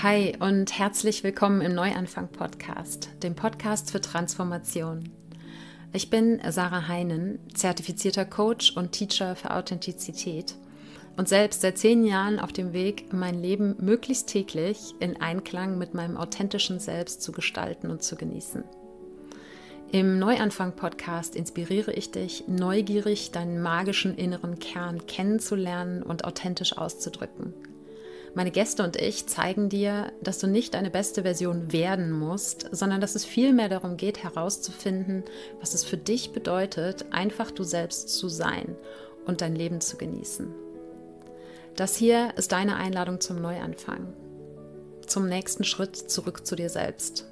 Hi und herzlich willkommen im Neuanfang Podcast, dem Podcast für Transformation. Ich bin Sarah Heinen, zertifizierter Coach und Teacher für Authentizität und selbst seit zehn Jahren auf dem Weg, mein Leben möglichst täglich in Einklang mit meinem authentischen Selbst zu gestalten und zu genießen. Im Neuanfang-Podcast inspiriere ich dich, neugierig deinen magischen inneren Kern kennenzulernen und authentisch auszudrücken – meine Gäste und ich zeigen dir, dass du nicht deine beste Version werden musst, sondern dass es vielmehr darum geht, herauszufinden, was es für dich bedeutet, einfach du selbst zu sein und dein Leben zu genießen. Das hier ist deine Einladung zum Neuanfang, zum nächsten Schritt zurück zu dir selbst.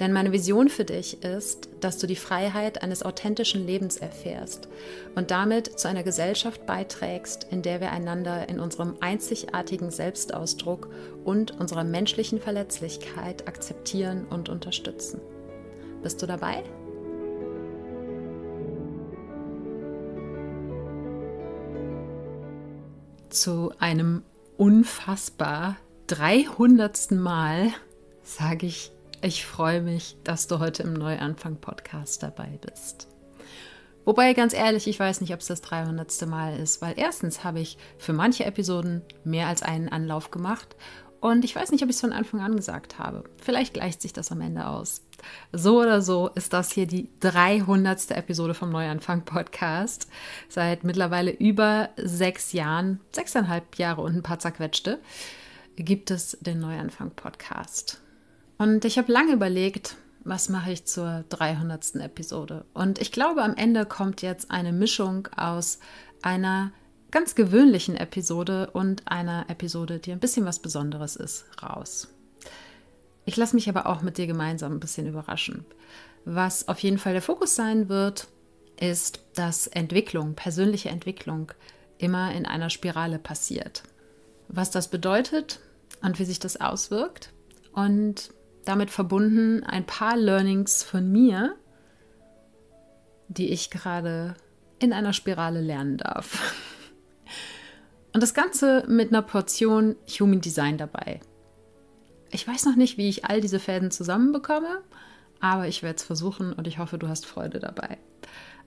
Denn meine Vision für dich ist, dass du die Freiheit eines authentischen Lebens erfährst und damit zu einer Gesellschaft beiträgst, in der wir einander in unserem einzigartigen Selbstausdruck und unserer menschlichen Verletzlichkeit akzeptieren und unterstützen. Bist du dabei? Zu einem unfassbar 300. Mal sage ich ich freue mich, dass du heute im Neuanfang-Podcast dabei bist. Wobei, ganz ehrlich, ich weiß nicht, ob es das 300. Mal ist, weil erstens habe ich für manche Episoden mehr als einen Anlauf gemacht und ich weiß nicht, ob ich es von Anfang an gesagt habe. Vielleicht gleicht sich das am Ende aus. So oder so ist das hier die 300. Episode vom Neuanfang-Podcast. Seit mittlerweile über sechs Jahren, sechseinhalb Jahre und ein paar zerquetschte, gibt es den Neuanfang-Podcast. Und ich habe lange überlegt, was mache ich zur 300. Episode. Und ich glaube, am Ende kommt jetzt eine Mischung aus einer ganz gewöhnlichen Episode und einer Episode, die ein bisschen was Besonderes ist, raus. Ich lasse mich aber auch mit dir gemeinsam ein bisschen überraschen. Was auf jeden Fall der Fokus sein wird, ist, dass Entwicklung, persönliche Entwicklung immer in einer Spirale passiert. Was das bedeutet und wie sich das auswirkt und damit verbunden ein paar Learnings von mir, die ich gerade in einer Spirale lernen darf. Und das Ganze mit einer Portion Human Design dabei. Ich weiß noch nicht, wie ich all diese Fäden zusammenbekomme, aber ich werde es versuchen und ich hoffe, du hast Freude dabei.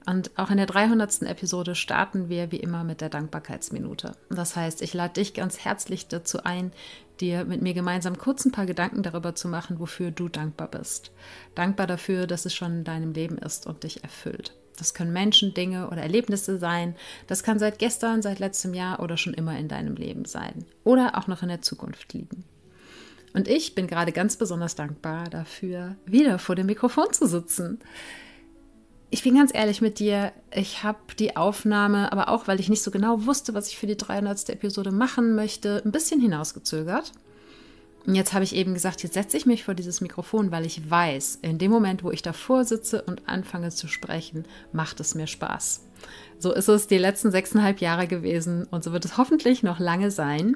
Und auch in der 300. Episode starten wir wie immer mit der Dankbarkeitsminute. Das heißt, ich lade dich ganz herzlich dazu ein, dir mit mir gemeinsam kurz ein paar Gedanken darüber zu machen, wofür du dankbar bist. Dankbar dafür, dass es schon in deinem Leben ist und dich erfüllt. Das können Menschen, Dinge oder Erlebnisse sein. Das kann seit gestern, seit letztem Jahr oder schon immer in deinem Leben sein. Oder auch noch in der Zukunft liegen. Und ich bin gerade ganz besonders dankbar dafür, wieder vor dem Mikrofon zu sitzen ich bin ganz ehrlich mit dir, ich habe die Aufnahme, aber auch weil ich nicht so genau wusste, was ich für die 300. Episode machen möchte, ein bisschen hinausgezögert. Und jetzt habe ich eben gesagt, jetzt setze ich mich vor dieses Mikrofon, weil ich weiß, in dem Moment, wo ich davor sitze und anfange zu sprechen, macht es mir Spaß. So ist es die letzten sechseinhalb Jahre gewesen und so wird es hoffentlich noch lange sein.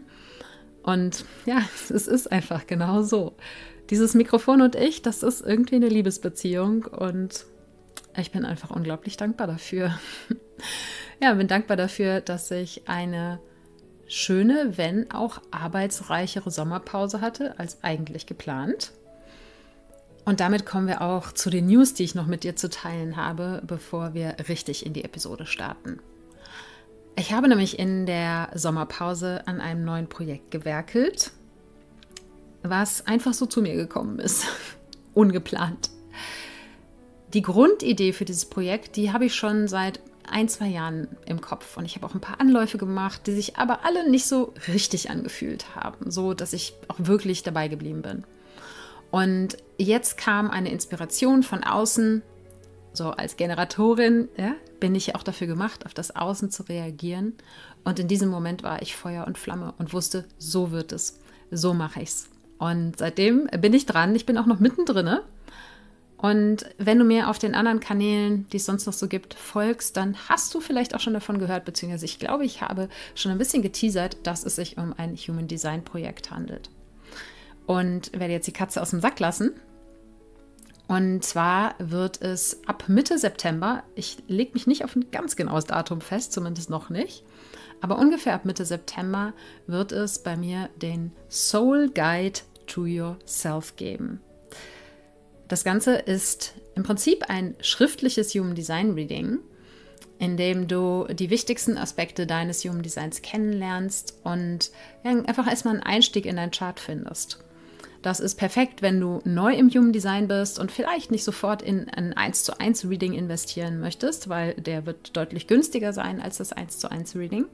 Und ja, es ist einfach genau so. Dieses Mikrofon und ich, das ist irgendwie eine Liebesbeziehung und ich bin einfach unglaublich dankbar dafür. ja, bin dankbar dafür, dass ich eine schöne, wenn auch arbeitsreichere Sommerpause hatte als eigentlich geplant. Und damit kommen wir auch zu den News, die ich noch mit dir zu teilen habe, bevor wir richtig in die Episode starten. Ich habe nämlich in der Sommerpause an einem neuen Projekt gewerkelt, was einfach so zu mir gekommen ist. Ungeplant die Grundidee für dieses Projekt, die habe ich schon seit ein, zwei Jahren im Kopf. Und ich habe auch ein paar Anläufe gemacht, die sich aber alle nicht so richtig angefühlt haben, so dass ich auch wirklich dabei geblieben bin. Und jetzt kam eine Inspiration von außen. So als Generatorin ja, bin ich auch dafür gemacht, auf das Außen zu reagieren. Und in diesem Moment war ich Feuer und Flamme und wusste, so wird es, so mache ich es. Und seitdem bin ich dran. Ich bin auch noch mittendrin ne? Und wenn du mir auf den anderen Kanälen, die es sonst noch so gibt, folgst, dann hast du vielleicht auch schon davon gehört, beziehungsweise ich glaube, ich habe schon ein bisschen geteasert, dass es sich um ein Human Design Projekt handelt. Und werde jetzt die Katze aus dem Sack lassen. Und zwar wird es ab Mitte September, ich lege mich nicht auf ein ganz genaues Datum fest, zumindest noch nicht, aber ungefähr ab Mitte September wird es bei mir den Soul Guide to Yourself geben. Das Ganze ist im Prinzip ein schriftliches Human Design Reading, in dem du die wichtigsten Aspekte deines Human Designs kennenlernst und einfach erstmal einen Einstieg in dein Chart findest. Das ist perfekt, wenn du neu im Human Design bist und vielleicht nicht sofort in ein 1 zu 1 Reading investieren möchtest, weil der wird deutlich günstiger sein als das 1 zu 1 Reading,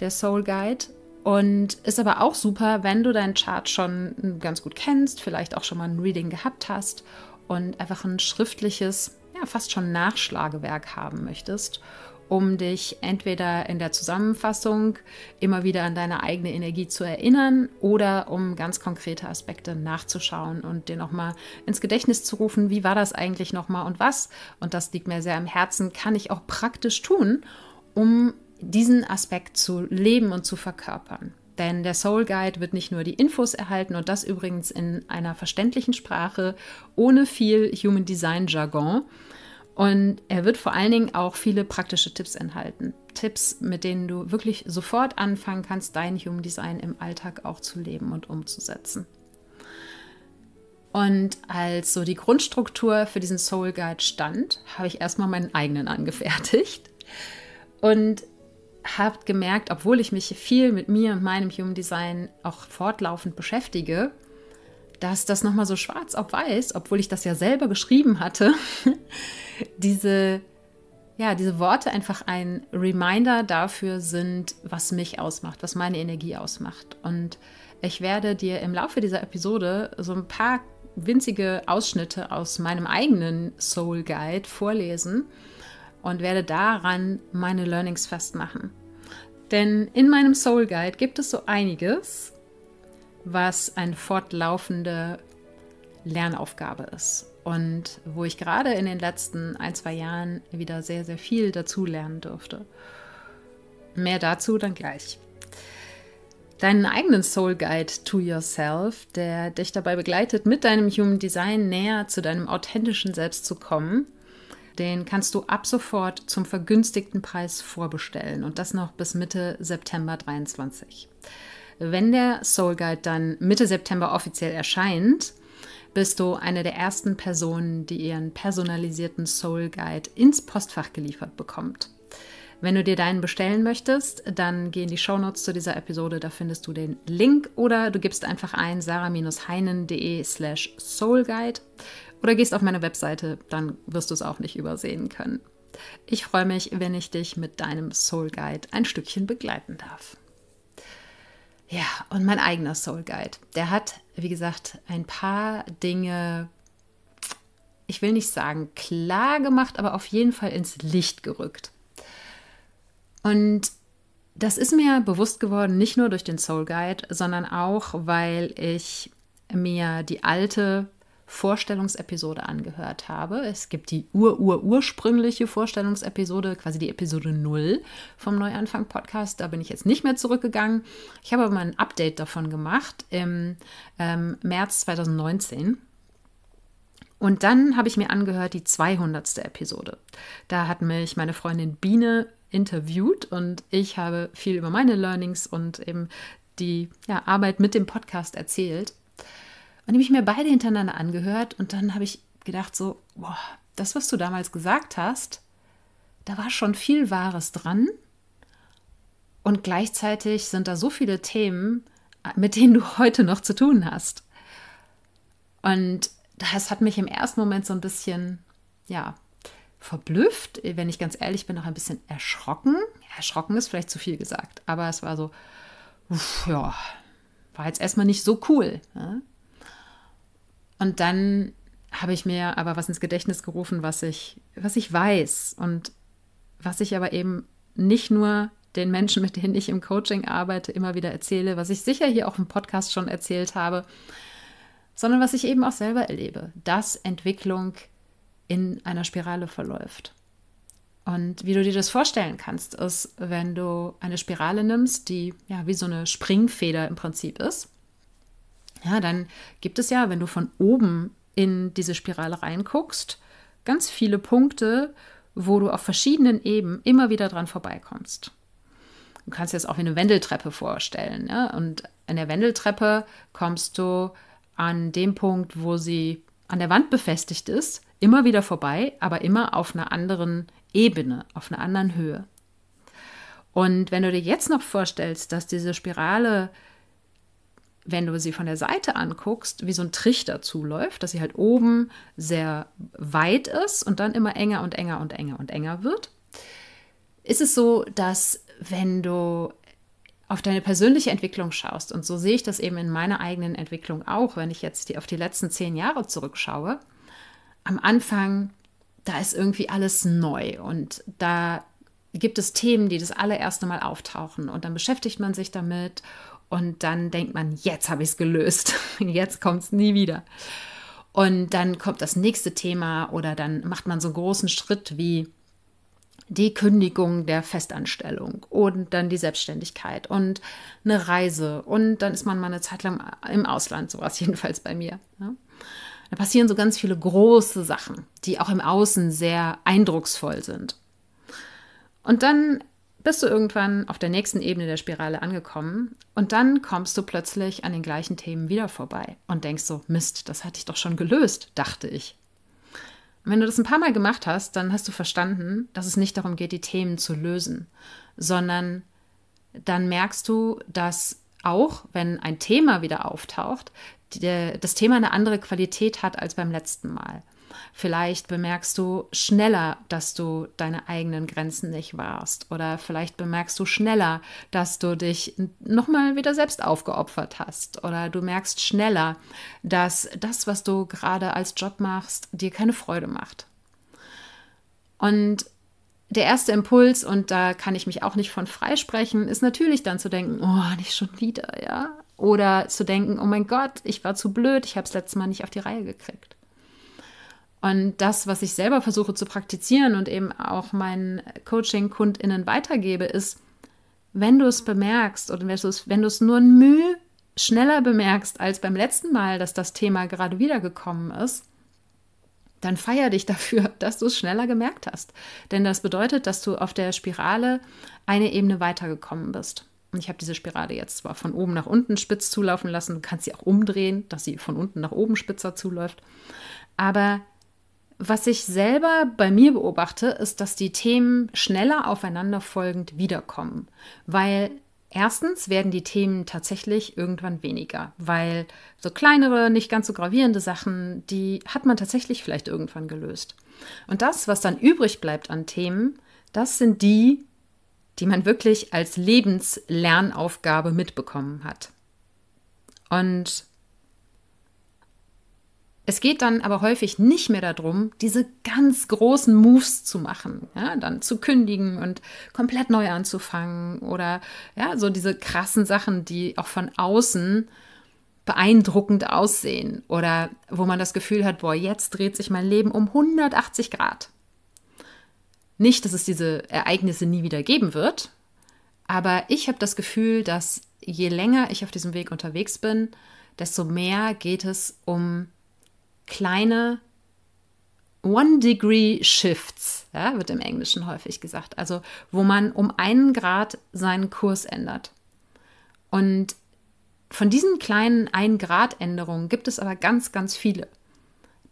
der Soul Guide. Und ist aber auch super, wenn du deinen Chart schon ganz gut kennst, vielleicht auch schon mal ein Reading gehabt hast und einfach ein schriftliches, ja, fast schon Nachschlagewerk haben möchtest, um dich entweder in der Zusammenfassung immer wieder an deine eigene Energie zu erinnern oder um ganz konkrete Aspekte nachzuschauen und dir nochmal ins Gedächtnis zu rufen, wie war das eigentlich nochmal und was. Und das liegt mir sehr am Herzen, kann ich auch praktisch tun, um diesen Aspekt zu leben und zu verkörpern. Denn der Soul Guide wird nicht nur die Infos erhalten und das übrigens in einer verständlichen Sprache ohne viel Human Design Jargon. Und er wird vor allen Dingen auch viele praktische Tipps enthalten. Tipps, mit denen du wirklich sofort anfangen kannst, dein Human Design im Alltag auch zu leben und umzusetzen. Und als so die Grundstruktur für diesen Soul Guide stand, habe ich erstmal meinen eigenen angefertigt. Und habe gemerkt, obwohl ich mich viel mit mir und meinem Human Design auch fortlaufend beschäftige, dass das nochmal so schwarz auf weiß, obwohl ich das ja selber geschrieben hatte, diese, ja, diese Worte einfach ein Reminder dafür sind, was mich ausmacht, was meine Energie ausmacht. Und ich werde dir im Laufe dieser Episode so ein paar winzige Ausschnitte aus meinem eigenen Soul Guide vorlesen und werde daran meine Learnings festmachen. Denn in meinem Soul Guide gibt es so einiges, was eine fortlaufende Lernaufgabe ist und wo ich gerade in den letzten ein, zwei Jahren wieder sehr, sehr viel dazu lernen durfte. Mehr dazu dann gleich. Deinen eigenen Soul Guide to Yourself, der dich dabei begleitet, mit deinem Human Design näher zu deinem authentischen Selbst zu kommen den kannst du ab sofort zum vergünstigten Preis vorbestellen und das noch bis Mitte September 23. Wenn der Soul Guide dann Mitte September offiziell erscheint, bist du eine der ersten Personen, die ihren personalisierten Soul Guide ins Postfach geliefert bekommt. Wenn du dir deinen bestellen möchtest, dann geh in die Shownotes zu dieser Episode, da findest du den Link oder du gibst einfach ein sarah-heinen.de slash soulguide oder gehst auf meine Webseite, dann wirst du es auch nicht übersehen können. Ich freue mich, wenn ich dich mit deinem Soulguide ein Stückchen begleiten darf. Ja, und mein eigener Soulguide, der hat, wie gesagt, ein paar Dinge, ich will nicht sagen klar gemacht, aber auf jeden Fall ins Licht gerückt. Und das ist mir bewusst geworden, nicht nur durch den Soul Guide, sondern auch, weil ich mir die alte Vorstellungsepisode angehört habe. Es gibt die ur-ur-ursprüngliche Vorstellungsepisode, quasi die Episode 0 vom Neuanfang-Podcast. Da bin ich jetzt nicht mehr zurückgegangen. Ich habe aber mal ein Update davon gemacht im ähm, März 2019. Und dann habe ich mir angehört die 200. Episode. Da hat mich meine Freundin Biene interviewt und ich habe viel über meine Learnings und eben die ja, Arbeit mit dem Podcast erzählt. Und die habe ich mir beide hintereinander angehört und dann habe ich gedacht, so, boah, das, was du damals gesagt hast, da war schon viel Wahres dran. Und gleichzeitig sind da so viele Themen, äh, mit denen du heute noch zu tun hast. Und das hat mich im ersten Moment so ein bisschen, ja, verblüfft, äh, wenn ich ganz ehrlich bin, auch ein bisschen erschrocken. Erschrocken ist vielleicht zu viel gesagt, aber es war so, uff, ja, war jetzt erstmal nicht so cool. Ja? Und dann habe ich mir aber was ins Gedächtnis gerufen, was ich, was ich weiß und was ich aber eben nicht nur den Menschen, mit denen ich im Coaching arbeite, immer wieder erzähle, was ich sicher hier auch im Podcast schon erzählt habe, sondern was ich eben auch selber erlebe, dass Entwicklung in einer Spirale verläuft. Und wie du dir das vorstellen kannst, ist, wenn du eine Spirale nimmst, die ja wie so eine Springfeder im Prinzip ist, ja, dann gibt es ja, wenn du von oben in diese Spirale reinguckst, ganz viele Punkte, wo du auf verschiedenen Ebenen immer wieder dran vorbeikommst. Du kannst dir das auch wie eine Wendeltreppe vorstellen. Ja? Und in der Wendeltreppe kommst du an dem Punkt, wo sie an der Wand befestigt ist, immer wieder vorbei, aber immer auf einer anderen Ebene, auf einer anderen Höhe. Und wenn du dir jetzt noch vorstellst, dass diese Spirale, wenn du sie von der Seite anguckst, wie so ein Trichter zuläuft, dass sie halt oben sehr weit ist und dann immer enger und enger und enger und enger wird, ist es so, dass wenn du auf deine persönliche Entwicklung schaust, und so sehe ich das eben in meiner eigenen Entwicklung auch, wenn ich jetzt die, auf die letzten zehn Jahre zurückschaue, am Anfang, da ist irgendwie alles neu und da gibt es Themen, die das allererste Mal auftauchen und dann beschäftigt man sich damit und dann denkt man, jetzt habe ich es gelöst, jetzt kommt es nie wieder. Und dann kommt das nächste Thema oder dann macht man so einen großen Schritt wie die Kündigung der Festanstellung und dann die Selbstständigkeit und eine Reise und dann ist man mal eine Zeit lang im Ausland, sowas jedenfalls bei mir. Ne? Da passieren so ganz viele große Sachen, die auch im Außen sehr eindrucksvoll sind. Und dann bist du irgendwann auf der nächsten Ebene der Spirale angekommen und dann kommst du plötzlich an den gleichen Themen wieder vorbei und denkst so, Mist, das hatte ich doch schon gelöst, dachte ich. Und wenn du das ein paar Mal gemacht hast, dann hast du verstanden, dass es nicht darum geht, die Themen zu lösen, sondern dann merkst du, dass auch, wenn ein Thema wieder auftaucht, die, das Thema eine andere Qualität hat als beim letzten Mal. Vielleicht bemerkst du schneller, dass du deine eigenen Grenzen nicht warst. Oder vielleicht bemerkst du schneller, dass du dich nochmal wieder selbst aufgeopfert hast. Oder du merkst schneller, dass das, was du gerade als Job machst, dir keine Freude macht. Und der erste Impuls, und da kann ich mich auch nicht von freisprechen, ist natürlich dann zu denken, oh, nicht schon wieder, ja. Oder zu denken, oh mein Gott, ich war zu blöd, ich habe es letztes Mal nicht auf die Reihe gekriegt. Und das, was ich selber versuche zu praktizieren und eben auch meinen Coaching-KundInnen weitergebe, ist, wenn du es bemerkst oder wenn du es nur ein Mühe schneller bemerkst als beim letzten Mal, dass das Thema gerade wiedergekommen ist, dann feier dich dafür, dass du es schneller gemerkt hast. Denn das bedeutet, dass du auf der Spirale eine Ebene weitergekommen bist. Und ich habe diese Spirale jetzt zwar von oben nach unten spitz zulaufen lassen, du kannst sie auch umdrehen, dass sie von unten nach oben spitzer zuläuft. Aber was ich selber bei mir beobachte, ist, dass die Themen schneller aufeinanderfolgend wiederkommen, weil Erstens werden die Themen tatsächlich irgendwann weniger, weil so kleinere, nicht ganz so gravierende Sachen, die hat man tatsächlich vielleicht irgendwann gelöst. Und das, was dann übrig bleibt an Themen, das sind die, die man wirklich als Lebenslernaufgabe mitbekommen hat. Und es geht dann aber häufig nicht mehr darum, diese ganz großen Moves zu machen, ja, dann zu kündigen und komplett neu anzufangen oder ja, so diese krassen Sachen, die auch von außen beeindruckend aussehen oder wo man das Gefühl hat, boah, jetzt dreht sich mein Leben um 180 Grad. Nicht, dass es diese Ereignisse nie wieder geben wird, aber ich habe das Gefühl, dass je länger ich auf diesem Weg unterwegs bin, desto mehr geht es um kleine One-Degree-Shifts, ja, wird im Englischen häufig gesagt, also wo man um einen Grad seinen Kurs ändert. Und von diesen kleinen Ein-Grad-Änderungen gibt es aber ganz, ganz viele,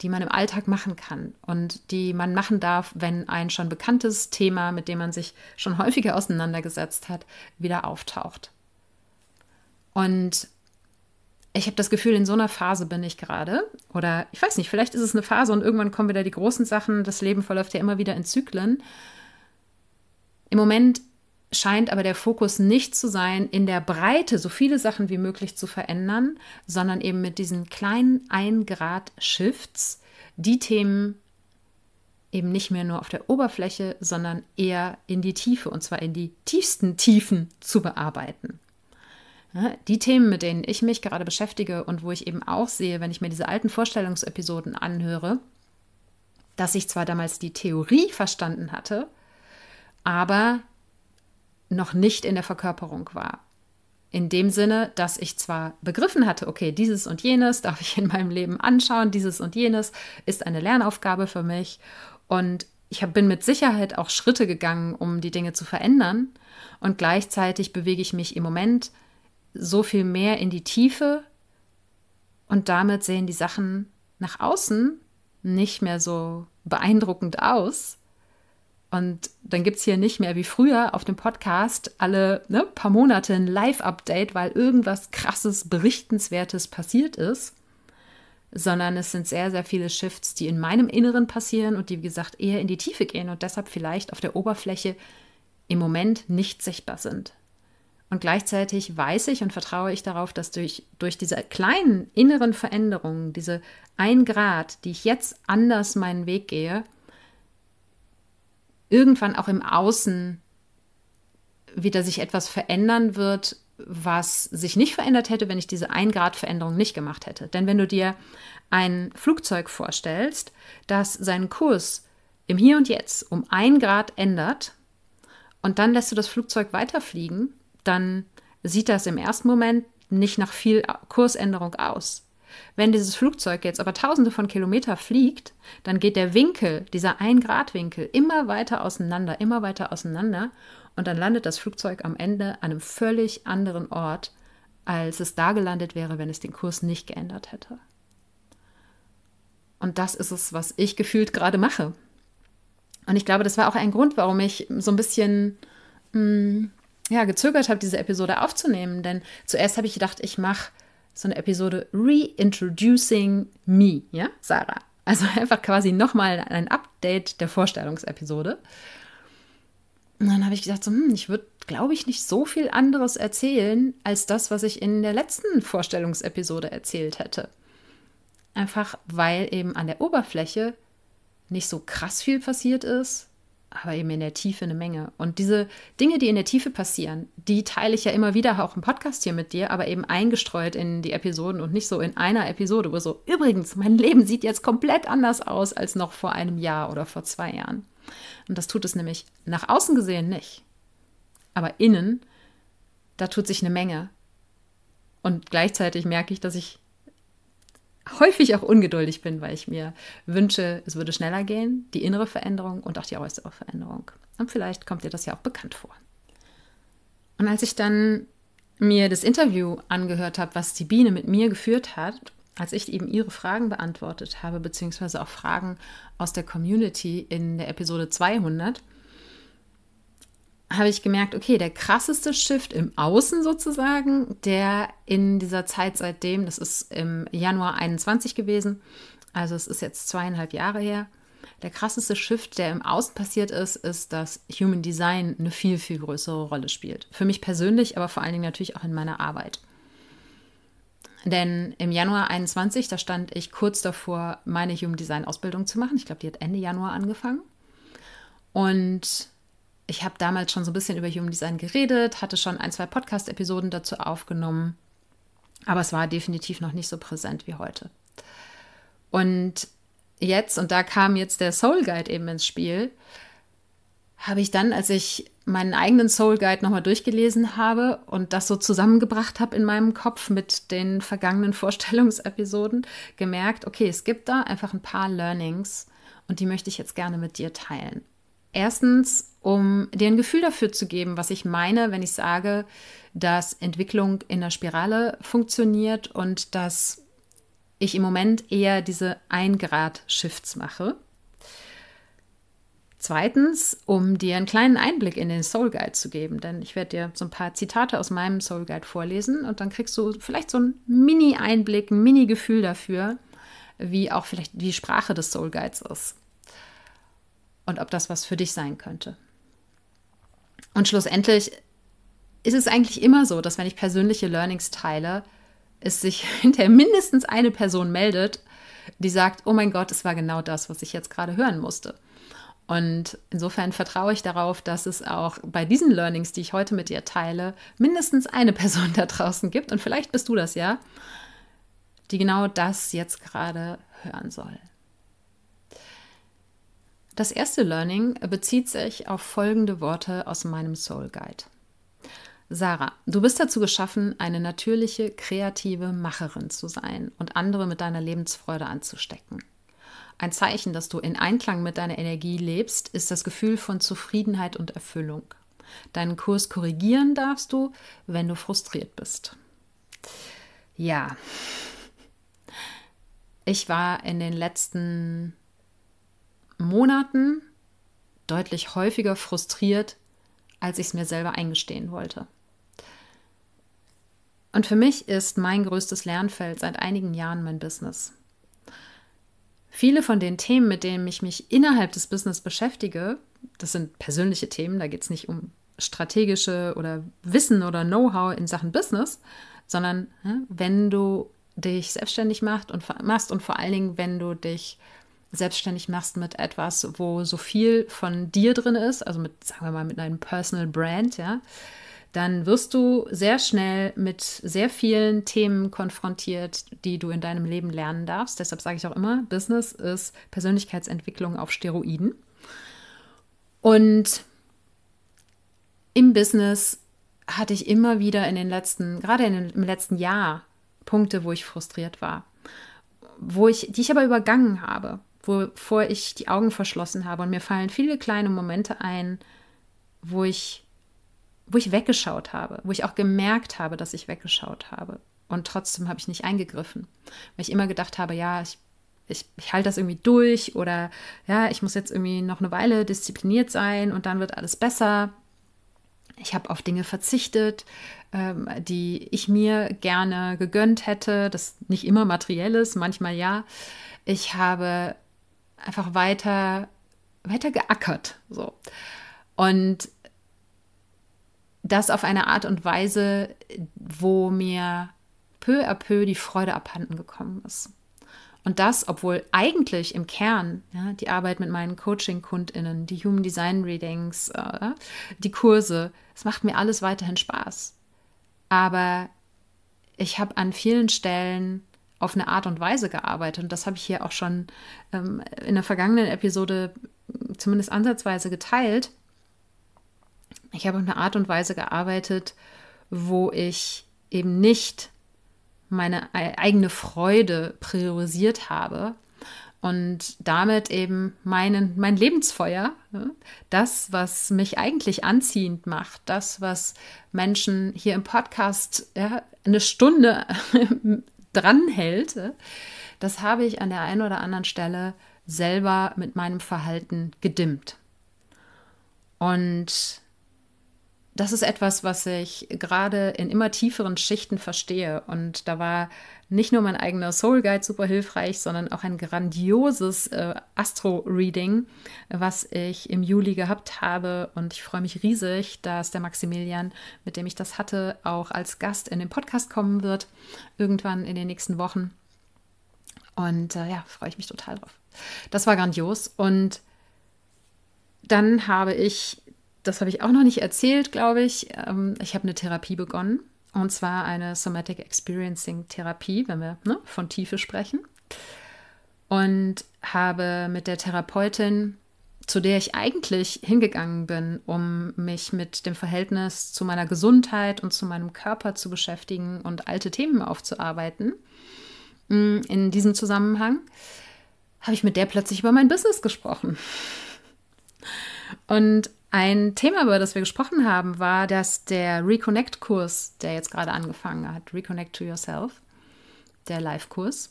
die man im Alltag machen kann und die man machen darf, wenn ein schon bekanntes Thema, mit dem man sich schon häufiger auseinandergesetzt hat, wieder auftaucht. Und ich habe das Gefühl, in so einer Phase bin ich gerade. Oder ich weiß nicht, vielleicht ist es eine Phase und irgendwann kommen wieder die großen Sachen. Das Leben verläuft ja immer wieder in Zyklen. Im Moment scheint aber der Fokus nicht zu sein, in der Breite so viele Sachen wie möglich zu verändern, sondern eben mit diesen kleinen 1 Grad Shifts die Themen eben nicht mehr nur auf der Oberfläche, sondern eher in die Tiefe und zwar in die tiefsten Tiefen zu bearbeiten. Die Themen, mit denen ich mich gerade beschäftige und wo ich eben auch sehe, wenn ich mir diese alten Vorstellungsepisoden anhöre, dass ich zwar damals die Theorie verstanden hatte, aber noch nicht in der Verkörperung war. In dem Sinne, dass ich zwar begriffen hatte, okay, dieses und jenes darf ich in meinem Leben anschauen, dieses und jenes ist eine Lernaufgabe für mich und ich bin mit Sicherheit auch Schritte gegangen, um die Dinge zu verändern und gleichzeitig bewege ich mich im Moment so viel mehr in die Tiefe und damit sehen die Sachen nach außen nicht mehr so beeindruckend aus. Und dann gibt es hier nicht mehr wie früher auf dem Podcast alle ne, paar Monate ein Live-Update, weil irgendwas krasses, berichtenswertes passiert ist, sondern es sind sehr, sehr viele Shifts, die in meinem Inneren passieren und die, wie gesagt, eher in die Tiefe gehen und deshalb vielleicht auf der Oberfläche im Moment nicht sichtbar sind. Und gleichzeitig weiß ich und vertraue ich darauf, dass durch, durch diese kleinen inneren Veränderungen, diese ein Grad, die ich jetzt anders meinen Weg gehe, irgendwann auch im Außen wieder sich etwas verändern wird, was sich nicht verändert hätte, wenn ich diese 1 Grad Veränderung nicht gemacht hätte. Denn wenn du dir ein Flugzeug vorstellst, das seinen Kurs im Hier und Jetzt um 1 Grad ändert und dann lässt du das Flugzeug weiterfliegen, dann sieht das im ersten Moment nicht nach viel Kursänderung aus. Wenn dieses Flugzeug jetzt aber tausende von Kilometern fliegt, dann geht der Winkel, dieser 1-Grad-Winkel, immer weiter auseinander, immer weiter auseinander und dann landet das Flugzeug am Ende an einem völlig anderen Ort, als es da gelandet wäre, wenn es den Kurs nicht geändert hätte. Und das ist es, was ich gefühlt gerade mache. Und ich glaube, das war auch ein Grund, warum ich so ein bisschen mh, hm, ja, gezögert habe, diese Episode aufzunehmen. Denn zuerst habe ich gedacht, ich mache so eine Episode Reintroducing Me, ja, Sarah. Also einfach quasi nochmal ein Update der Vorstellungsepisode. Und dann habe ich gedacht, so, hm, ich würde, glaube ich, nicht so viel anderes erzählen als das, was ich in der letzten Vorstellungsepisode erzählt hätte. Einfach weil eben an der Oberfläche nicht so krass viel passiert ist, aber eben in der Tiefe eine Menge. Und diese Dinge, die in der Tiefe passieren, die teile ich ja immer wieder auch im Podcast hier mit dir, aber eben eingestreut in die Episoden und nicht so in einer Episode, wo so, übrigens, mein Leben sieht jetzt komplett anders aus als noch vor einem Jahr oder vor zwei Jahren. Und das tut es nämlich nach außen gesehen nicht. Aber innen, da tut sich eine Menge. Und gleichzeitig merke ich, dass ich häufig auch ungeduldig bin, weil ich mir wünsche, es würde schneller gehen, die innere Veränderung und auch die äußere Veränderung. Und vielleicht kommt dir das ja auch bekannt vor. Und als ich dann mir das Interview angehört habe, was die Biene mit mir geführt hat, als ich eben ihre Fragen beantwortet habe, beziehungsweise auch Fragen aus der Community in der Episode 200, habe ich gemerkt, okay, der krasseste Shift im Außen sozusagen, der in dieser Zeit seitdem, das ist im Januar 21 gewesen, also es ist jetzt zweieinhalb Jahre her, der krasseste Shift, der im Außen passiert ist, ist, dass Human Design eine viel, viel größere Rolle spielt. Für mich persönlich, aber vor allen Dingen natürlich auch in meiner Arbeit. Denn im Januar 21, da stand ich kurz davor, meine Human Design Ausbildung zu machen. Ich glaube, die hat Ende Januar angefangen. Und ich habe damals schon so ein bisschen über Human Design geredet, hatte schon ein, zwei Podcast-Episoden dazu aufgenommen, aber es war definitiv noch nicht so präsent wie heute. Und jetzt, und da kam jetzt der Soul Guide eben ins Spiel, habe ich dann, als ich meinen eigenen Soul Guide nochmal durchgelesen habe und das so zusammengebracht habe in meinem Kopf mit den vergangenen Vorstellungsepisoden, gemerkt, okay, es gibt da einfach ein paar Learnings und die möchte ich jetzt gerne mit dir teilen. Erstens, um dir ein Gefühl dafür zu geben, was ich meine, wenn ich sage, dass Entwicklung in der Spirale funktioniert und dass ich im Moment eher diese 1-Grad-Shifts mache. Zweitens, um dir einen kleinen Einblick in den Soul Guide zu geben, denn ich werde dir so ein paar Zitate aus meinem Soul Guide vorlesen und dann kriegst du vielleicht so einen Mini-Einblick, ein Mini-Gefühl dafür, wie auch vielleicht die Sprache des Soul Guides ist und ob das was für dich sein könnte. Und schlussendlich ist es eigentlich immer so, dass wenn ich persönliche Learnings teile, es sich hinterher mindestens eine Person meldet, die sagt, oh mein Gott, es war genau das, was ich jetzt gerade hören musste. Und insofern vertraue ich darauf, dass es auch bei diesen Learnings, die ich heute mit dir teile, mindestens eine Person da draußen gibt, und vielleicht bist du das ja, die genau das jetzt gerade hören soll. Das erste Learning äh, bezieht sich auf folgende Worte aus meinem Soul Guide. Sarah, du bist dazu geschaffen, eine natürliche, kreative Macherin zu sein und andere mit deiner Lebensfreude anzustecken. Ein Zeichen, dass du in Einklang mit deiner Energie lebst, ist das Gefühl von Zufriedenheit und Erfüllung. Deinen Kurs korrigieren darfst du, wenn du frustriert bist. Ja, ich war in den letzten Monaten deutlich häufiger frustriert, als ich es mir selber eingestehen wollte. Und für mich ist mein größtes Lernfeld seit einigen Jahren mein Business. Viele von den Themen, mit denen ich mich innerhalb des Business beschäftige, das sind persönliche Themen, da geht es nicht um strategische oder Wissen oder Know-how in Sachen Business, sondern ne, wenn du dich selbstständig machst und, machst und vor allen Dingen, wenn du dich selbstständig machst mit etwas, wo so viel von dir drin ist, also mit, sagen wir mal, mit einem Personal Brand, ja, dann wirst du sehr schnell mit sehr vielen Themen konfrontiert, die du in deinem Leben lernen darfst. Deshalb sage ich auch immer, Business ist Persönlichkeitsentwicklung auf Steroiden. Und im Business hatte ich immer wieder in den letzten, gerade in den, im letzten Jahr, Punkte, wo ich frustriert war, wo ich, die ich aber übergangen habe wovor ich die Augen verschlossen habe. Und mir fallen viele kleine Momente ein, wo ich, wo ich weggeschaut habe, wo ich auch gemerkt habe, dass ich weggeschaut habe. Und trotzdem habe ich nicht eingegriffen, weil ich immer gedacht habe, ja, ich, ich, ich halte das irgendwie durch oder ja, ich muss jetzt irgendwie noch eine Weile diszipliniert sein und dann wird alles besser. Ich habe auf Dinge verzichtet, ähm, die ich mir gerne gegönnt hätte. Das nicht immer materielles, manchmal ja. Ich habe einfach weiter, weiter geackert. So. Und das auf eine Art und Weise, wo mir peu à peu die Freude abhanden gekommen ist. Und das, obwohl eigentlich im Kern ja, die Arbeit mit meinen Coaching-KundInnen, die Human Design Readings, äh, die Kurse, es macht mir alles weiterhin Spaß. Aber ich habe an vielen Stellen auf eine Art und Weise gearbeitet. Und das habe ich hier auch schon ähm, in der vergangenen Episode zumindest ansatzweise geteilt. Ich habe auf eine Art und Weise gearbeitet, wo ich eben nicht meine eigene Freude priorisiert habe und damit eben meinen, mein Lebensfeuer, ne, das, was mich eigentlich anziehend macht, das, was Menschen hier im Podcast ja, eine Stunde hält, das habe ich an der einen oder anderen Stelle selber mit meinem Verhalten gedimmt. Und das ist etwas, was ich gerade in immer tieferen Schichten verstehe. Und da war nicht nur mein eigener Soul Guide super hilfreich, sondern auch ein grandioses äh, Astro-Reading, was ich im Juli gehabt habe. Und ich freue mich riesig, dass der Maximilian, mit dem ich das hatte, auch als Gast in den Podcast kommen wird, irgendwann in den nächsten Wochen. Und äh, ja, freue ich mich total drauf. Das war grandios. Und dann habe ich das habe ich auch noch nicht erzählt, glaube ich. Ähm, ich habe eine Therapie begonnen. Und zwar eine Somatic Experiencing Therapie, wenn wir ne, von Tiefe sprechen. Und habe mit der Therapeutin, zu der ich eigentlich hingegangen bin, um mich mit dem Verhältnis zu meiner Gesundheit und zu meinem Körper zu beschäftigen und alte Themen aufzuarbeiten, mm, in diesem Zusammenhang, habe ich mit der plötzlich über mein Business gesprochen. Und ein Thema, über das wir gesprochen haben, war, dass der Reconnect-Kurs, der jetzt gerade angefangen hat, Reconnect to Yourself, der Live-Kurs,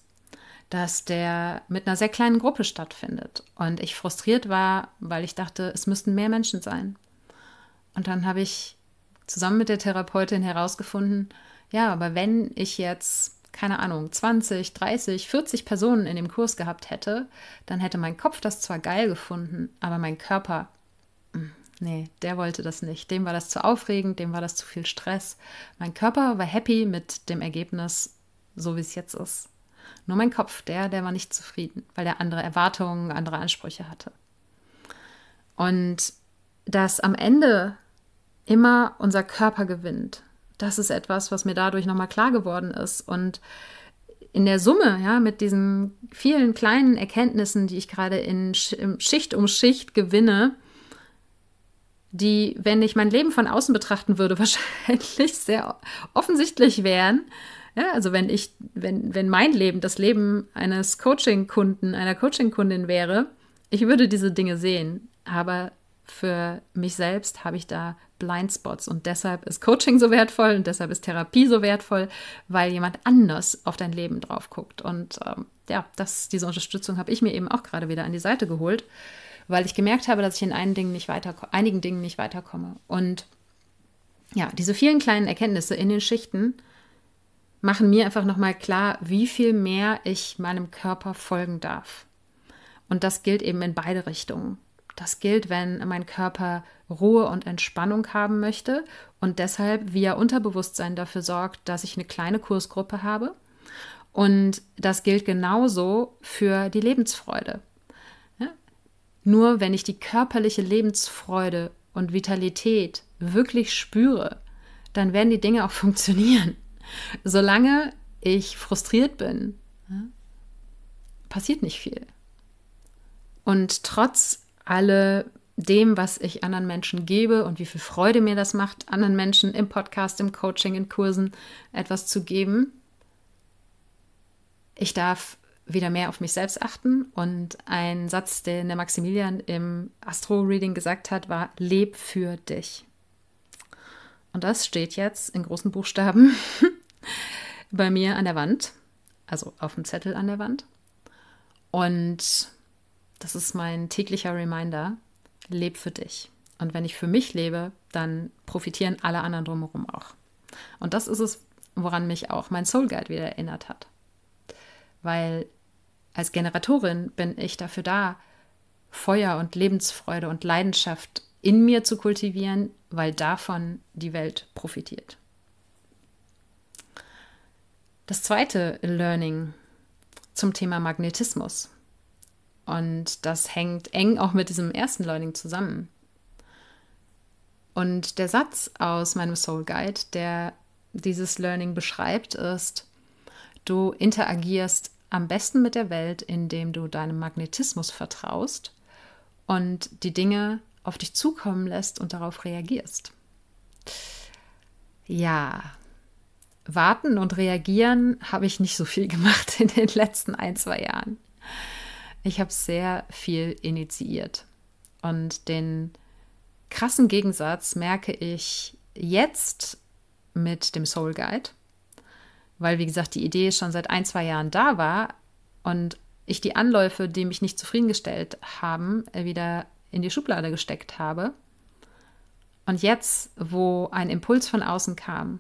dass der mit einer sehr kleinen Gruppe stattfindet. Und ich frustriert war, weil ich dachte, es müssten mehr Menschen sein. Und dann habe ich zusammen mit der Therapeutin herausgefunden, ja, aber wenn ich jetzt, keine Ahnung, 20, 30, 40 Personen in dem Kurs gehabt hätte, dann hätte mein Kopf das zwar geil gefunden, aber mein Körper Nee, der wollte das nicht. Dem war das zu aufregend, dem war das zu viel Stress. Mein Körper war happy mit dem Ergebnis, so wie es jetzt ist. Nur mein Kopf, der, der war nicht zufrieden, weil der andere Erwartungen, andere Ansprüche hatte. Und dass am Ende immer unser Körper gewinnt, das ist etwas, was mir dadurch nochmal klar geworden ist. Und in der Summe, ja, mit diesen vielen kleinen Erkenntnissen, die ich gerade in Schicht um Schicht gewinne, die, wenn ich mein Leben von außen betrachten würde, wahrscheinlich sehr offensichtlich wären. Ja, also wenn ich, wenn, wenn mein Leben das Leben eines Coaching-Kunden, einer Coaching-Kundin wäre, ich würde diese Dinge sehen. Aber für mich selbst habe ich da Blindspots und deshalb ist Coaching so wertvoll und deshalb ist Therapie so wertvoll, weil jemand anders auf dein Leben drauf guckt. Und ähm, ja, das, diese Unterstützung habe ich mir eben auch gerade wieder an die Seite geholt weil ich gemerkt habe, dass ich in Dingen weiter, einigen Dingen nicht weiterkomme. Und ja, diese vielen kleinen Erkenntnisse in den Schichten machen mir einfach nochmal klar, wie viel mehr ich meinem Körper folgen darf. Und das gilt eben in beide Richtungen. Das gilt, wenn mein Körper Ruhe und Entspannung haben möchte und deshalb via Unterbewusstsein dafür sorgt, dass ich eine kleine Kursgruppe habe. Und das gilt genauso für die Lebensfreude. Nur wenn ich die körperliche Lebensfreude und Vitalität wirklich spüre, dann werden die Dinge auch funktionieren. Solange ich frustriert bin, passiert nicht viel. Und trotz alle dem, was ich anderen Menschen gebe und wie viel Freude mir das macht, anderen Menschen im Podcast, im Coaching, in Kursen etwas zu geben, ich darf wieder mehr auf mich selbst achten. Und ein Satz, den der Maximilian im Astro-Reading gesagt hat, war, leb für dich. Und das steht jetzt in großen Buchstaben bei mir an der Wand, also auf dem Zettel an der Wand. Und das ist mein täglicher Reminder, leb für dich. Und wenn ich für mich lebe, dann profitieren alle anderen drumherum auch. Und das ist es, woran mich auch mein Soul Guide wieder erinnert hat. Weil als Generatorin bin ich dafür da, Feuer und Lebensfreude und Leidenschaft in mir zu kultivieren, weil davon die Welt profitiert. Das zweite Learning zum Thema Magnetismus. Und das hängt eng auch mit diesem ersten Learning zusammen. Und der Satz aus meinem Soul Guide, der dieses Learning beschreibt, ist, du interagierst am besten mit der Welt, indem du deinem Magnetismus vertraust und die Dinge auf dich zukommen lässt und darauf reagierst. Ja, warten und reagieren habe ich nicht so viel gemacht in den letzten ein, zwei Jahren. Ich habe sehr viel initiiert und den krassen Gegensatz merke ich jetzt mit dem Soul Guide weil, wie gesagt, die Idee schon seit ein, zwei Jahren da war und ich die Anläufe, die mich nicht zufriedengestellt haben, äh, wieder in die Schublade gesteckt habe. Und jetzt, wo ein Impuls von außen kam,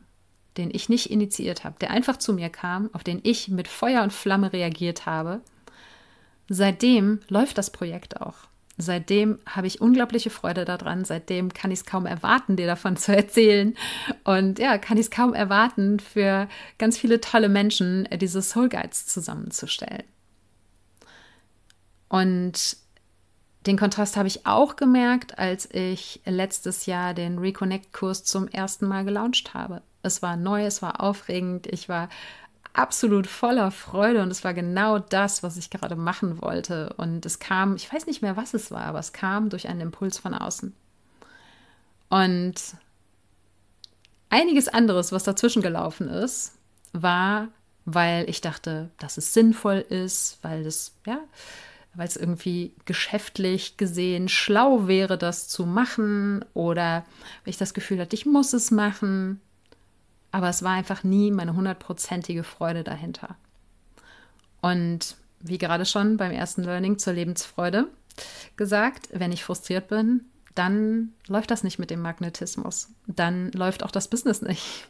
den ich nicht initiiert habe, der einfach zu mir kam, auf den ich mit Feuer und Flamme reagiert habe, seitdem läuft das Projekt auch. Seitdem habe ich unglaubliche Freude daran. Seitdem kann ich es kaum erwarten, dir davon zu erzählen. Und ja, kann ich es kaum erwarten, für ganz viele tolle Menschen äh, diese Soul Guides zusammenzustellen. Und den Kontrast habe ich auch gemerkt, als ich letztes Jahr den Reconnect-Kurs zum ersten Mal gelauncht habe. Es war neu, es war aufregend, ich war absolut voller Freude und es war genau das, was ich gerade machen wollte. Und es kam, ich weiß nicht mehr, was es war, aber es kam durch einen Impuls von außen. Und einiges anderes, was dazwischen gelaufen ist, war, weil ich dachte, dass es sinnvoll ist, weil das, ja, weil es irgendwie geschäftlich gesehen schlau wäre, das zu machen oder weil ich das Gefühl hatte, ich muss es machen aber es war einfach nie meine hundertprozentige Freude dahinter. Und wie gerade schon beim ersten Learning zur Lebensfreude gesagt, wenn ich frustriert bin, dann läuft das nicht mit dem Magnetismus. Dann läuft auch das Business nicht.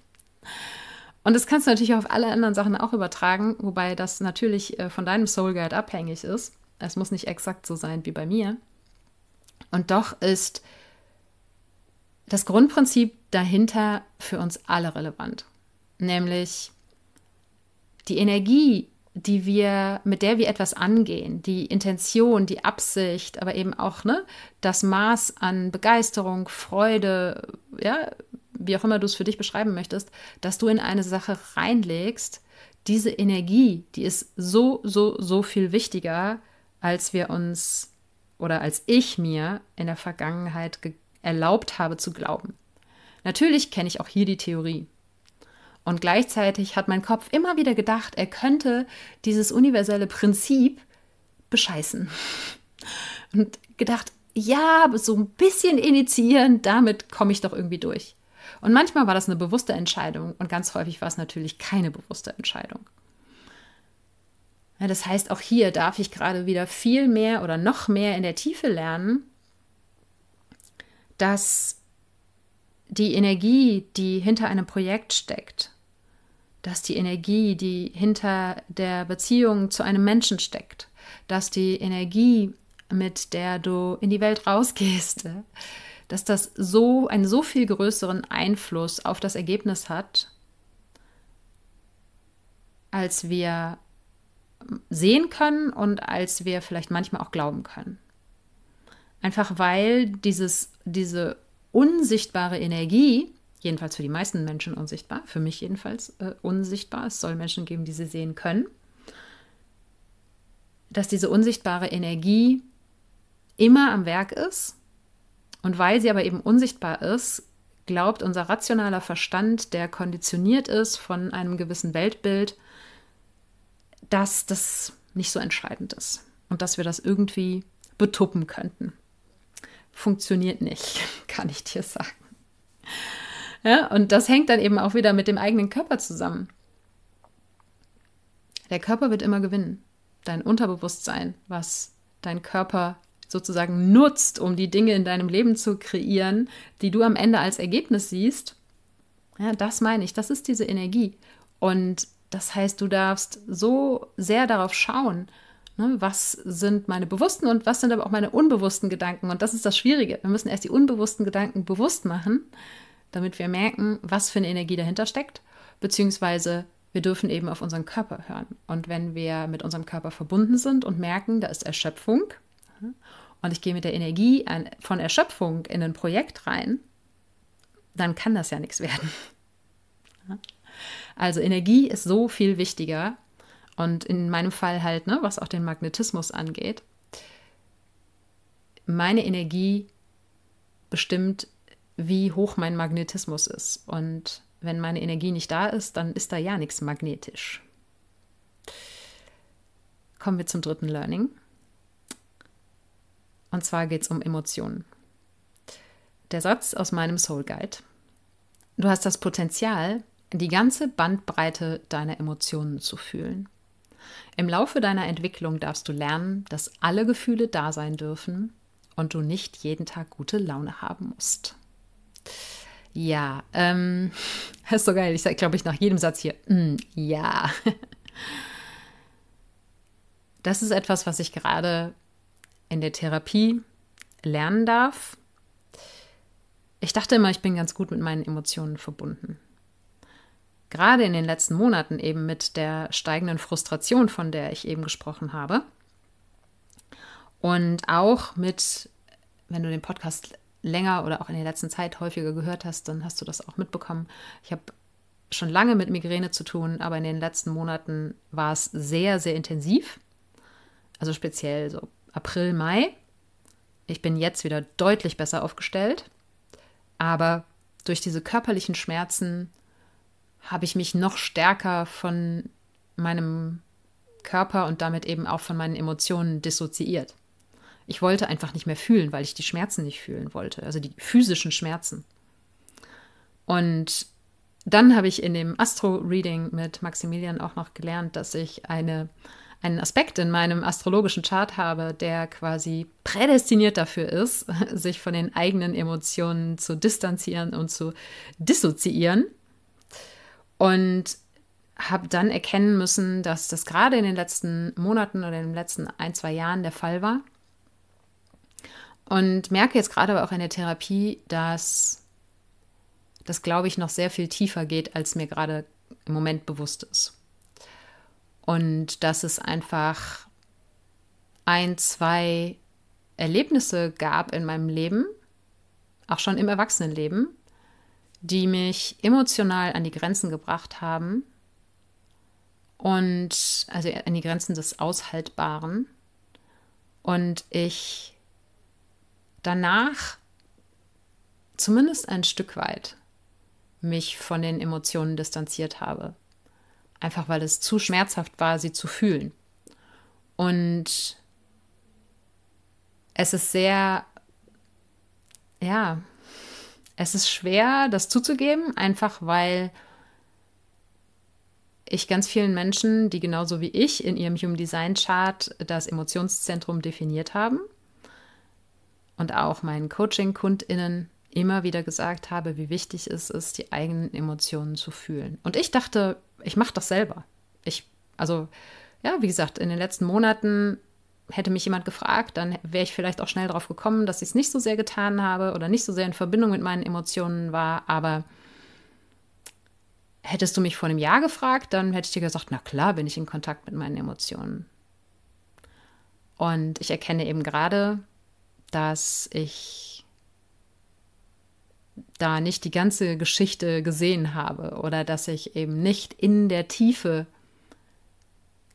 Und das kannst du natürlich auf alle anderen Sachen auch übertragen, wobei das natürlich äh, von deinem Soul Guide abhängig ist. Es muss nicht exakt so sein wie bei mir. Und doch ist das Grundprinzip dahinter für uns alle relevant, nämlich die Energie, die wir, mit der wir etwas angehen, die Intention, die Absicht, aber eben auch ne, das Maß an Begeisterung, Freude, ja, wie auch immer du es für dich beschreiben möchtest, dass du in eine Sache reinlegst, diese Energie, die ist so, so, so viel wichtiger, als wir uns oder als ich mir in der Vergangenheit gegeben erlaubt habe zu glauben. Natürlich kenne ich auch hier die Theorie. Und gleichzeitig hat mein Kopf immer wieder gedacht, er könnte dieses universelle Prinzip bescheißen. Und gedacht, ja, so ein bisschen initiieren, damit komme ich doch irgendwie durch. Und manchmal war das eine bewusste Entscheidung und ganz häufig war es natürlich keine bewusste Entscheidung. Ja, das heißt, auch hier darf ich gerade wieder viel mehr oder noch mehr in der Tiefe lernen, dass die Energie, die hinter einem Projekt steckt, dass die Energie, die hinter der Beziehung zu einem Menschen steckt, dass die Energie, mit der du in die Welt rausgehst, dass das so einen so viel größeren Einfluss auf das Ergebnis hat, als wir sehen können und als wir vielleicht manchmal auch glauben können. Einfach weil dieses, diese unsichtbare Energie, jedenfalls für die meisten Menschen unsichtbar, für mich jedenfalls äh, unsichtbar, es soll Menschen geben, die sie sehen können, dass diese unsichtbare Energie immer am Werk ist und weil sie aber eben unsichtbar ist, glaubt unser rationaler Verstand, der konditioniert ist von einem gewissen Weltbild, dass das nicht so entscheidend ist und dass wir das irgendwie betuppen könnten funktioniert nicht, kann ich dir sagen. Ja, und das hängt dann eben auch wieder mit dem eigenen Körper zusammen. Der Körper wird immer gewinnen. Dein Unterbewusstsein, was dein Körper sozusagen nutzt, um die Dinge in deinem Leben zu kreieren, die du am Ende als Ergebnis siehst, ja, das meine ich, das ist diese Energie. Und das heißt, du darfst so sehr darauf schauen, Ne? Was sind meine bewussten und was sind aber auch meine unbewussten Gedanken? Und das ist das Schwierige. Wir müssen erst die unbewussten Gedanken bewusst machen, damit wir merken, was für eine Energie dahinter steckt, beziehungsweise wir dürfen eben auf unseren Körper hören. Und wenn wir mit unserem Körper verbunden sind und merken, da ist Erschöpfung, ne? und ich gehe mit der Energie von Erschöpfung in ein Projekt rein, dann kann das ja nichts werden. Also Energie ist so viel wichtiger und in meinem Fall halt, ne, was auch den Magnetismus angeht, meine Energie bestimmt, wie hoch mein Magnetismus ist. Und wenn meine Energie nicht da ist, dann ist da ja nichts magnetisch. Kommen wir zum dritten Learning. Und zwar geht es um Emotionen. Der Satz aus meinem Soul Guide. Du hast das Potenzial, die ganze Bandbreite deiner Emotionen zu fühlen. Im Laufe deiner Entwicklung darfst du lernen, dass alle Gefühle da sein dürfen und du nicht jeden Tag gute Laune haben musst. Ja, ähm, ist so geil. Ich sage, glaube ich, nach jedem Satz hier, mm, ja. Das ist etwas, was ich gerade in der Therapie lernen darf. Ich dachte immer, ich bin ganz gut mit meinen Emotionen verbunden gerade in den letzten Monaten eben mit der steigenden Frustration, von der ich eben gesprochen habe. Und auch mit, wenn du den Podcast länger oder auch in der letzten Zeit häufiger gehört hast, dann hast du das auch mitbekommen. Ich habe schon lange mit Migräne zu tun, aber in den letzten Monaten war es sehr, sehr intensiv. Also speziell so April, Mai. Ich bin jetzt wieder deutlich besser aufgestellt, aber durch diese körperlichen Schmerzen habe ich mich noch stärker von meinem Körper und damit eben auch von meinen Emotionen dissoziiert. Ich wollte einfach nicht mehr fühlen, weil ich die Schmerzen nicht fühlen wollte, also die physischen Schmerzen. Und dann habe ich in dem Astro-Reading mit Maximilian auch noch gelernt, dass ich eine, einen Aspekt in meinem astrologischen Chart habe, der quasi prädestiniert dafür ist, sich von den eigenen Emotionen zu distanzieren und zu dissoziieren und habe dann erkennen müssen, dass das gerade in den letzten Monaten oder in den letzten ein, zwei Jahren der Fall war. Und merke jetzt gerade aber auch in der Therapie, dass das, glaube ich, noch sehr viel tiefer geht, als mir gerade im Moment bewusst ist. Und dass es einfach ein, zwei Erlebnisse gab in meinem Leben, auch schon im Erwachsenenleben, die mich emotional an die Grenzen gebracht haben und also an die Grenzen des Aushaltbaren. Und ich danach zumindest ein Stück weit mich von den Emotionen distanziert habe. Einfach weil es zu schmerzhaft war, sie zu fühlen. Und es ist sehr, ja, es ist schwer, das zuzugeben, einfach weil ich ganz vielen Menschen, die genauso wie ich in ihrem Human Design Chart das Emotionszentrum definiert haben und auch meinen Coaching-KundInnen immer wieder gesagt habe, wie wichtig es ist, die eigenen Emotionen zu fühlen. Und ich dachte, ich mache das selber. Ich, also, ja, wie gesagt, in den letzten Monaten hätte mich jemand gefragt, dann wäre ich vielleicht auch schnell drauf gekommen, dass ich es nicht so sehr getan habe oder nicht so sehr in Verbindung mit meinen Emotionen war. Aber hättest du mich vor einem Jahr gefragt, dann hätte ich dir gesagt, na klar, bin ich in Kontakt mit meinen Emotionen. Und ich erkenne eben gerade, dass ich da nicht die ganze Geschichte gesehen habe oder dass ich eben nicht in der Tiefe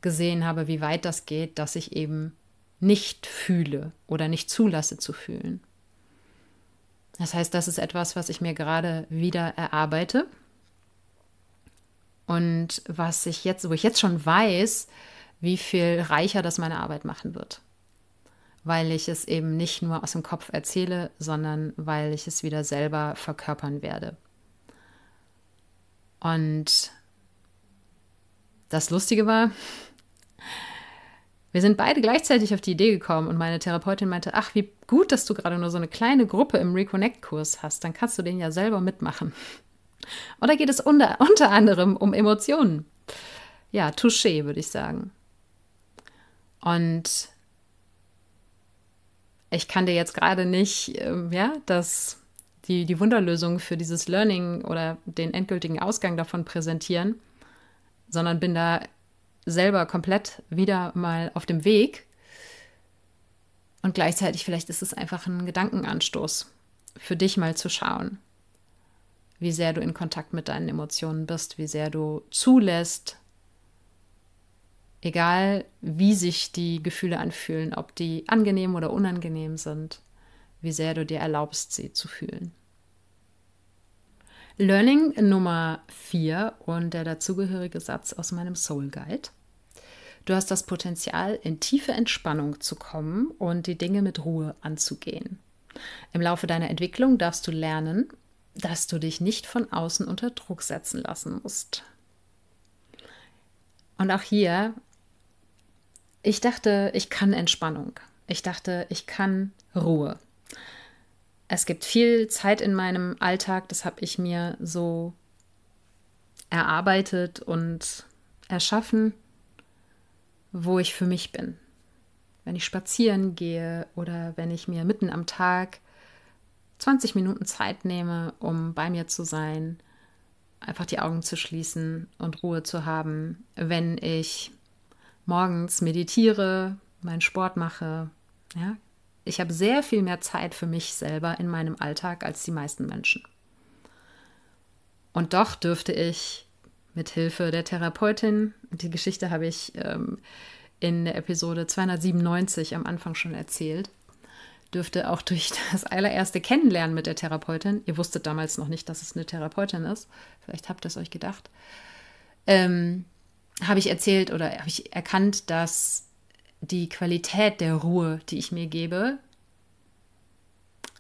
gesehen habe, wie weit das geht, dass ich eben nicht fühle oder nicht zulasse zu fühlen. Das heißt, das ist etwas, was ich mir gerade wieder erarbeite und was ich jetzt, wo ich jetzt schon weiß, wie viel reicher das meine Arbeit machen wird. Weil ich es eben nicht nur aus dem Kopf erzähle, sondern weil ich es wieder selber verkörpern werde. Und das Lustige war, wir sind beide gleichzeitig auf die Idee gekommen und meine Therapeutin meinte, ach, wie gut, dass du gerade nur so eine kleine Gruppe im Reconnect-Kurs hast, dann kannst du den ja selber mitmachen. Oder geht es unter, unter anderem um Emotionen. Ja, Touché, würde ich sagen. Und ich kann dir jetzt gerade nicht, ähm, ja, das, die, die Wunderlösung für dieses Learning oder den endgültigen Ausgang davon präsentieren, sondern bin da selber komplett wieder mal auf dem Weg. Und gleichzeitig vielleicht ist es einfach ein Gedankenanstoß, für dich mal zu schauen, wie sehr du in Kontakt mit deinen Emotionen bist, wie sehr du zulässt, egal wie sich die Gefühle anfühlen, ob die angenehm oder unangenehm sind, wie sehr du dir erlaubst, sie zu fühlen. Learning Nummer 4 und der dazugehörige Satz aus meinem Soul Guide. Du hast das Potenzial, in tiefe Entspannung zu kommen und die Dinge mit Ruhe anzugehen. Im Laufe deiner Entwicklung darfst du lernen, dass du dich nicht von außen unter Druck setzen lassen musst. Und auch hier, ich dachte, ich kann Entspannung. Ich dachte, ich kann Ruhe. Es gibt viel Zeit in meinem Alltag, das habe ich mir so erarbeitet und erschaffen, wo ich für mich bin. Wenn ich spazieren gehe oder wenn ich mir mitten am Tag 20 Minuten Zeit nehme, um bei mir zu sein, einfach die Augen zu schließen und Ruhe zu haben. Wenn ich morgens meditiere, meinen Sport mache, ja, ich habe sehr viel mehr Zeit für mich selber in meinem Alltag als die meisten Menschen. Und doch dürfte ich mit Hilfe der Therapeutin, die Geschichte habe ich ähm, in der Episode 297 am Anfang schon erzählt, dürfte auch durch das allererste Kennenlernen mit der Therapeutin, ihr wusstet damals noch nicht, dass es eine Therapeutin ist, vielleicht habt ihr es euch gedacht, ähm, habe ich erzählt oder habe ich erkannt, dass die Qualität der Ruhe, die ich mir gebe,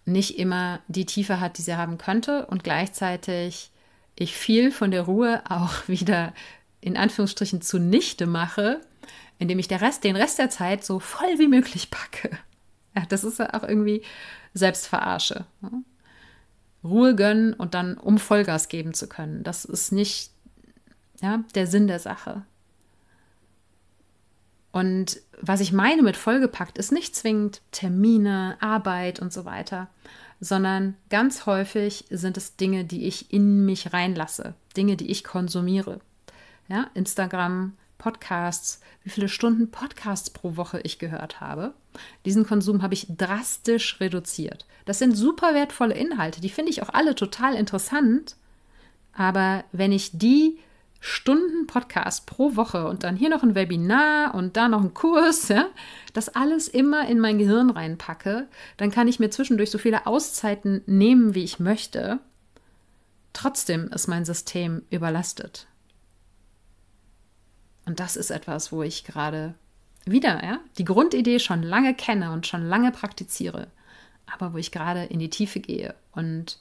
nicht immer die Tiefe hat, die sie haben könnte und gleichzeitig ich viel von der Ruhe auch wieder in Anführungsstrichen zunichte mache, indem ich der Rest, den Rest der Zeit so voll wie möglich packe. Ja, das ist ja auch irgendwie Selbstverarsche. Ne? Ruhe gönnen und dann um Vollgas geben zu können. Das ist nicht ja, der Sinn der Sache. Und was ich meine mit vollgepackt ist nicht zwingend Termine, Arbeit und so weiter, sondern ganz häufig sind es Dinge, die ich in mich reinlasse, Dinge, die ich konsumiere. Ja, Instagram, Podcasts, wie viele Stunden Podcasts pro Woche ich gehört habe. Diesen Konsum habe ich drastisch reduziert. Das sind super wertvolle Inhalte, die finde ich auch alle total interessant. Aber wenn ich die Stunden Podcast pro Woche und dann hier noch ein Webinar und da noch ein Kurs, ja, das alles immer in mein Gehirn reinpacke, dann kann ich mir zwischendurch so viele Auszeiten nehmen, wie ich möchte. Trotzdem ist mein System überlastet. Und das ist etwas, wo ich gerade wieder ja, die Grundidee schon lange kenne und schon lange praktiziere, aber wo ich gerade in die Tiefe gehe und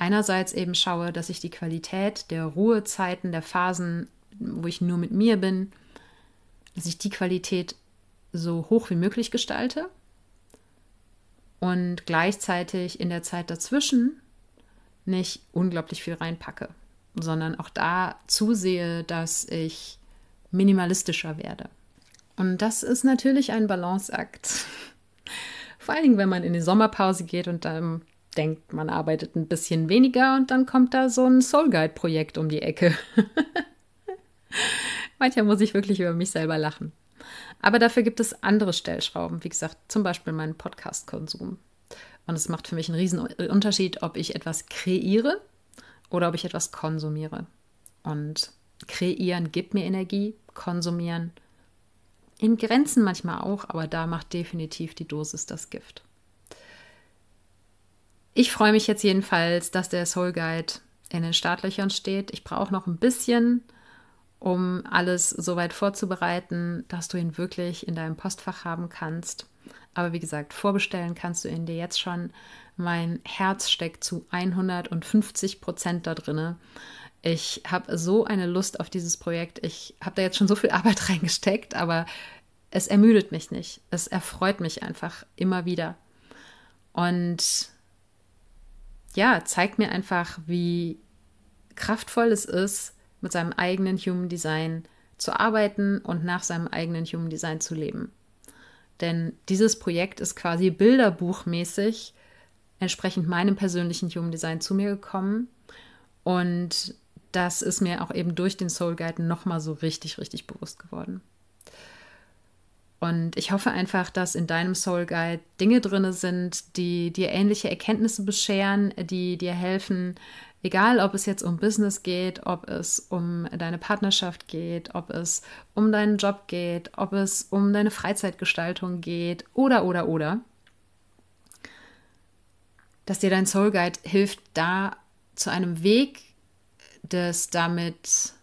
einerseits eben schaue, dass ich die Qualität der Ruhezeiten, der Phasen, wo ich nur mit mir bin, dass ich die Qualität so hoch wie möglich gestalte und gleichzeitig in der Zeit dazwischen nicht unglaublich viel reinpacke, sondern auch da zusehe, dass ich minimalistischer werde. Und das ist natürlich ein Balanceakt. Vor allen Dingen, wenn man in die Sommerpause geht und dann denkt, man arbeitet ein bisschen weniger und dann kommt da so ein Soul Guide Projekt um die Ecke. Manchmal muss ich wirklich über mich selber lachen. Aber dafür gibt es andere Stellschrauben, wie gesagt, zum Beispiel meinen Podcast-Konsum. Und es macht für mich einen riesen Unterschied, ob ich etwas kreiere oder ob ich etwas konsumiere. Und kreieren gibt mir Energie, konsumieren in Grenzen manchmal auch, aber da macht definitiv die Dosis das Gift. Ich freue mich jetzt jedenfalls, dass der Soul Guide in den Startlöchern steht. Ich brauche noch ein bisschen, um alles so weit vorzubereiten, dass du ihn wirklich in deinem Postfach haben kannst. Aber wie gesagt, vorbestellen kannst du ihn dir jetzt schon. Mein Herz steckt zu 150 Prozent da drinne. Ich habe so eine Lust auf dieses Projekt. Ich habe da jetzt schon so viel Arbeit reingesteckt, aber es ermüdet mich nicht. Es erfreut mich einfach immer wieder. Und ja, zeigt mir einfach, wie kraftvoll es ist, mit seinem eigenen Human Design zu arbeiten und nach seinem eigenen Human Design zu leben. Denn dieses Projekt ist quasi bilderbuchmäßig entsprechend meinem persönlichen Human Design zu mir gekommen. Und das ist mir auch eben durch den Soul Guide nochmal so richtig, richtig bewusst geworden. Und ich hoffe einfach, dass in deinem Soul Guide Dinge drin sind, die dir ähnliche Erkenntnisse bescheren, die dir helfen, egal ob es jetzt um Business geht, ob es um deine Partnerschaft geht, ob es um deinen Job geht, ob es um deine Freizeitgestaltung geht oder, oder, oder, dass dir dein Soul Guide hilft, da zu einem Weg des damit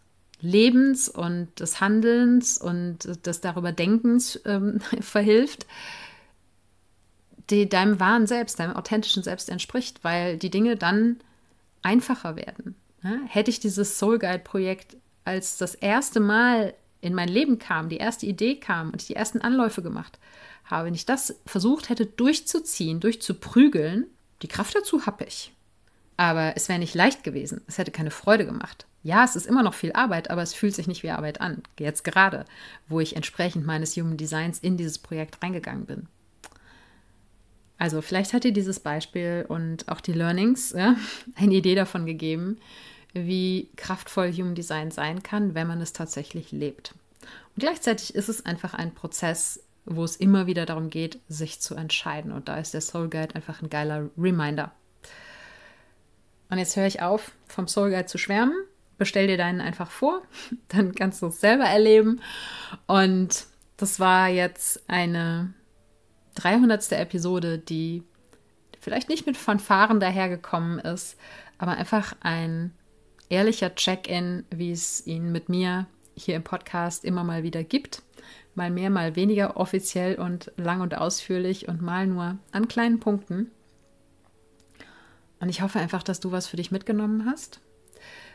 Lebens und des Handelns und des darüber Denkens ähm, verhilft, die deinem wahren Selbst, deinem authentischen Selbst entspricht, weil die Dinge dann einfacher werden. Ja, hätte ich dieses Soul Guide-Projekt als das erste Mal in mein Leben kam, die erste Idee kam und ich die ersten Anläufe gemacht habe, wenn ich das versucht hätte durchzuziehen, durchzuprügeln, die Kraft dazu habe ich. Aber es wäre nicht leicht gewesen. Es hätte keine Freude gemacht. Ja, es ist immer noch viel Arbeit, aber es fühlt sich nicht wie Arbeit an. Jetzt gerade, wo ich entsprechend meines Human Designs in dieses Projekt reingegangen bin. Also vielleicht hat dir dieses Beispiel und auch die Learnings ja, eine Idee davon gegeben, wie kraftvoll Human Design sein kann, wenn man es tatsächlich lebt. Und gleichzeitig ist es einfach ein Prozess, wo es immer wieder darum geht, sich zu entscheiden. Und da ist der Soul Guide einfach ein geiler Reminder. Und jetzt höre ich auf, vom Soul Guide zu schwärmen. Bestell dir deinen einfach vor, dann kannst du es selber erleben. Und das war jetzt eine 300. Episode, die vielleicht nicht mit Fanfaren dahergekommen ist, aber einfach ein ehrlicher Check-in, wie es ihn mit mir hier im Podcast immer mal wieder gibt. Mal mehr, mal weniger offiziell und lang und ausführlich und mal nur an kleinen Punkten. Und ich hoffe einfach, dass du was für dich mitgenommen hast.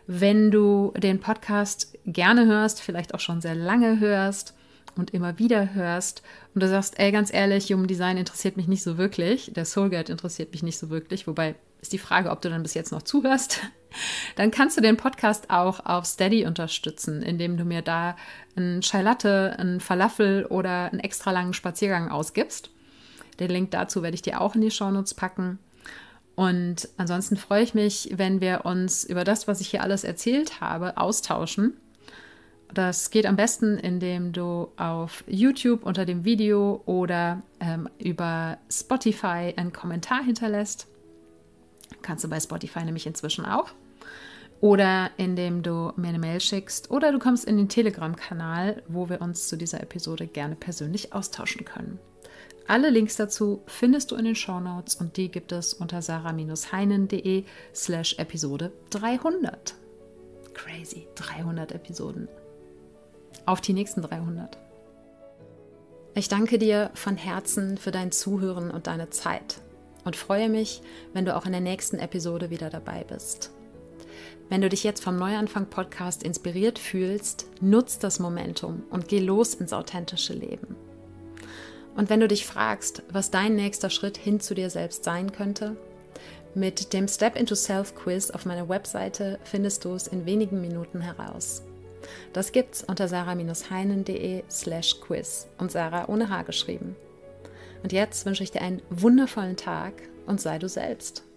Wenn du den Podcast gerne hörst, vielleicht auch schon sehr lange hörst und immer wieder hörst und du sagst, ey, ganz ehrlich, Human Design interessiert mich nicht so wirklich, der Soul Guide interessiert mich nicht so wirklich, wobei ist die Frage, ob du dann bis jetzt noch zuhörst, dann kannst du den Podcast auch auf Steady unterstützen, indem du mir da einen Chai Latte, einen Falafel oder einen extra langen Spaziergang ausgibst. Den Link dazu werde ich dir auch in die Shownotes packen. Und ansonsten freue ich mich, wenn wir uns über das, was ich hier alles erzählt habe, austauschen. Das geht am besten, indem du auf YouTube unter dem Video oder ähm, über Spotify einen Kommentar hinterlässt. Kannst du bei Spotify nämlich inzwischen auch. Oder indem du mir eine Mail schickst oder du kommst in den Telegram-Kanal, wo wir uns zu dieser Episode gerne persönlich austauschen können. Alle Links dazu findest du in den Shownotes und die gibt es unter sarah-heinen.de slash Episode 300. Crazy, 300 Episoden. Auf die nächsten 300. Ich danke dir von Herzen für dein Zuhören und deine Zeit und freue mich, wenn du auch in der nächsten Episode wieder dabei bist. Wenn du dich jetzt vom Neuanfang Podcast inspiriert fühlst, nutz das Momentum und geh los ins authentische Leben. Und wenn du dich fragst, was dein nächster Schritt hin zu dir selbst sein könnte, mit dem Step into Self Quiz auf meiner Webseite findest du es in wenigen Minuten heraus. Das gibt's unter sarah-heinen.de/slash quiz und Sarah ohne H geschrieben. Und jetzt wünsche ich dir einen wundervollen Tag und sei du selbst.